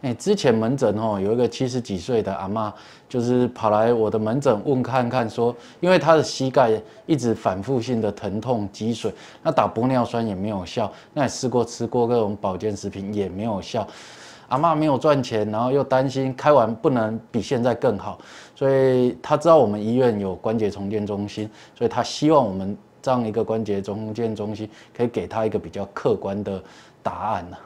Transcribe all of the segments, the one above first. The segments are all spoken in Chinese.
哎，之前门诊哦，有一个七十几岁的阿妈，就是跑来我的门诊问看看，说因为她的膝盖一直反复性的疼痛积水，那打玻尿酸也没有效，那也试过吃过各种保健食品也没有效，阿妈没有赚钱，然后又担心开完不能比现在更好，所以她知道我们医院有关节重建中心，所以她希望我们这样一个关节重建中心可以给她一个比较客观的答案呢。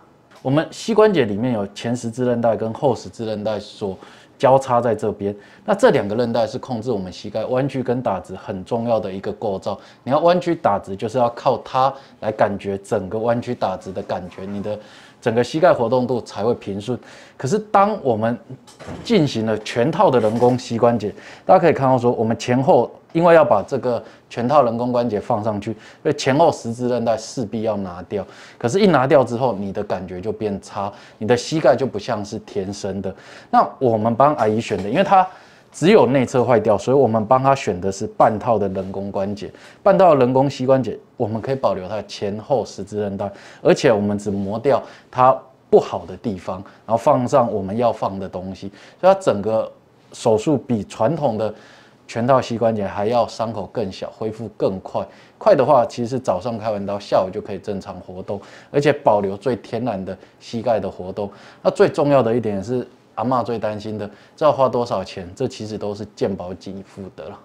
我们膝关节里面有前十字韧带跟后十字韧带所交叉在这边，那这两个韧带是控制我们膝盖弯曲跟打直很重要的一个构造。你要弯曲打直，就是要靠它来感觉整个弯曲打直的感觉，你的整个膝盖活动度才会平顺。可是当我们进行了全套的人工膝关节，大家可以看到说，我们前后。因为要把这个全套人工关节放上去，所以前后十字韧带势必要拿掉。可是，一拿掉之后，你的感觉就变差，你的膝盖就不像是天生的。那我们帮阿姨选的，因为她只有内侧坏掉，所以我们帮她选的是半套的人工关节。半套人工膝关节，我们可以保留它前后十字韧带，而且我们只磨掉它不好的地方，然后放上我们要放的东西。所以，它整个手术比传统的。全套膝关节还要伤口更小，恢复更快。快的话，其实早上开完刀，下午就可以正常活动，而且保留最天然的膝盖的活动。那最重要的一点是，阿妈最担心的，这要花多少钱？这其实都是健宝即付的了。